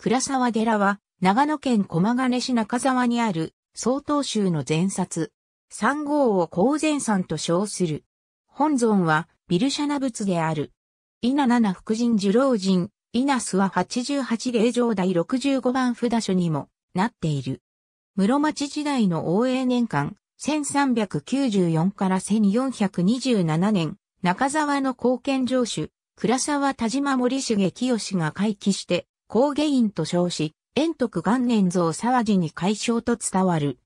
倉沢寺は、長野県駒ヶ根市中沢にある、曹洞宗の前冊、三号を高前山と称する。本尊は、ビルシャナ仏である。稲七福神寿老人、稲諏は十八霊場第六十五番札所にも、なっている。室町時代の応永年間、1394から1427年、中沢の貢献城主、倉沢田島森重清が回帰して、工芸院と称し、遠徳元年造沢寺に解消と伝わる。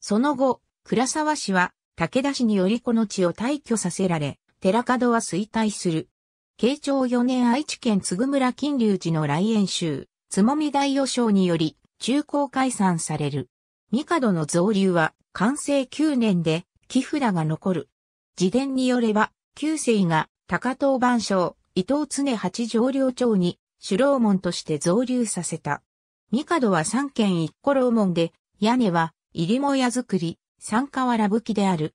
その後、倉沢氏は武田氏によりこの地を退去させられ、寺門は衰退する。慶長4年愛知県津村金龍寺の来園集、つもみ大予章により、中高解散される。帝の造流は、完成9年で、木札が残る。自伝によれば、旧姓が、高藤万章、伊藤常八条領長に、主楼門として増留させた。帝は三軒一個楼門で、屋根は入母屋造り、三河ラブ木である。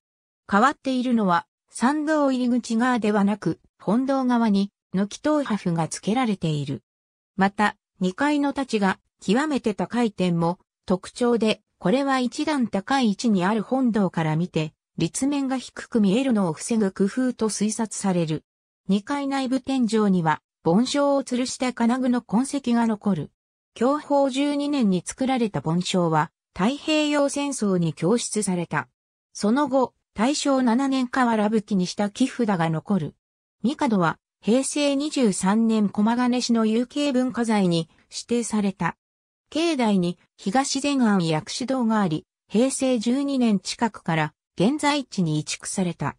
変わっているのは、参道入り口側ではなく、本堂側に、軒頭破風が付けられている。また、二階の立ちが、極めて高い点も、特徴で、これは一段高い位置にある本堂から見て、立面が低く見えるのを防ぐ工夫と推察される。二階内部天井には、盆章を吊るした金具の痕跡が残る。享保12年に作られた盆章は、太平洋戦争に供出された。その後、大正7年河原武きにした木札が残る。帝は、平成23年駒金市の有形文化財に指定された。境内に東前岸薬師堂があり、平成12年近くから現在地に移築された。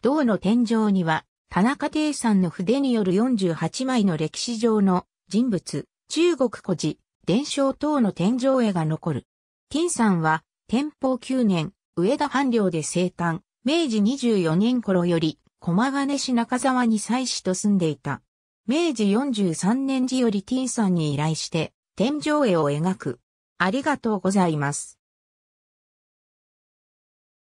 銅の天井には田中定さんの筆による48枚の歴史上の人物、中国古事、伝承等の天井絵が残る。金さんは、天保9年、上田藩領で生誕、明治24年頃より、駒金市中沢に妻子と住んでいた。明治43年時より金さんに依頼して、天井絵を描く。ありがとうございます。